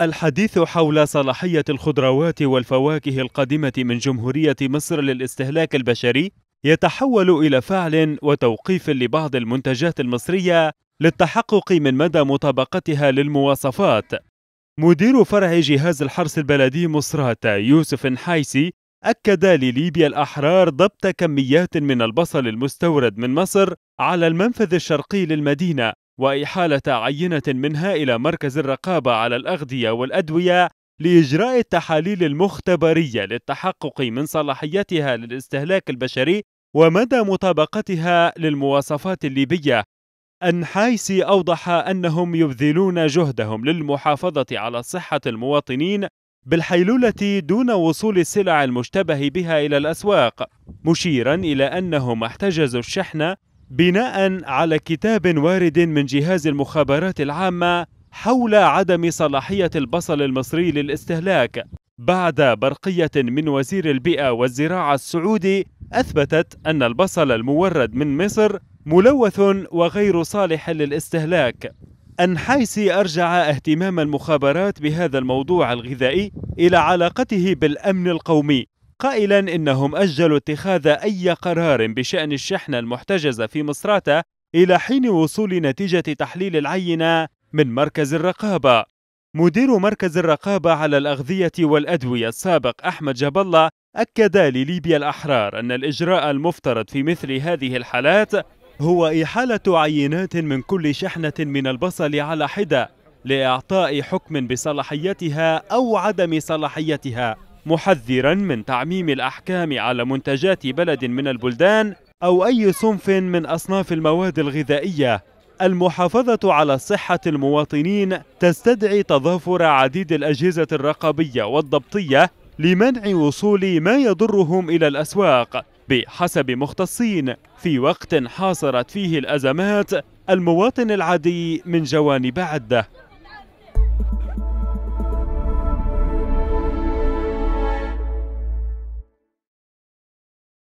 الحديث حول صلاحية الخضروات والفواكه القادمة من جمهورية مصر للاستهلاك البشري يتحول إلى فعل وتوقيف لبعض المنتجات المصرية للتحقق من مدى مطابقتها للمواصفات. مدير فرع جهاز الحرس البلدي مصرات يوسف حايسي أكد لليبيا الأحرار ضبط كميات من البصل المستورد من مصر على المنفذ الشرقي للمدينة وإحالة عينة منها إلى مركز الرقابة على الأغذية والأدوية لإجراء التحاليل المختبرية للتحقق من صلاحيتها للاستهلاك البشري ومدى مطابقتها للمواصفات الليبية أنحايسي أوضح أنهم يبذلون جهدهم للمحافظة على صحة المواطنين بالحيلولة دون وصول السلع المشتبه بها إلى الأسواق، مشيرا إلى أنهم احتجزوا الشحنة بناء على كتاب وارد من جهاز المخابرات العامة حول عدم صلاحية البصل المصري للاستهلاك بعد برقية من وزير البيئة والزراعة السعودي أثبتت أن البصل المورد من مصر ملوث وغير صالح للاستهلاك أن حيث أرجع اهتمام المخابرات بهذا الموضوع الغذائي إلى علاقته بالأمن القومي قائلا إنهم أجلوا اتخاذ أي قرار بشأن الشحنة المحتجزة في مصراتة إلى حين وصول نتيجة تحليل العينة من مركز الرقابة مدير مركز الرقابة على الأغذية والأدوية السابق أحمد جاب الله أكد لليبيا الأحرار أن الإجراء المفترض في مثل هذه الحالات هو إحالة عينات من كل شحنة من البصل على حدة لإعطاء حكم بصلاحيتها أو عدم صلاحيتها محذرا من تعميم الأحكام على منتجات بلد من البلدان أو أي صنف من أصناف المواد الغذائية المحافظة على صحة المواطنين تستدعي تضافر عديد الأجهزة الرقابية والضبطية لمنع وصول ما يضرهم إلى الأسواق بحسب مختصين في وقت حاصرت فيه الأزمات المواطن العادي من جوانب عده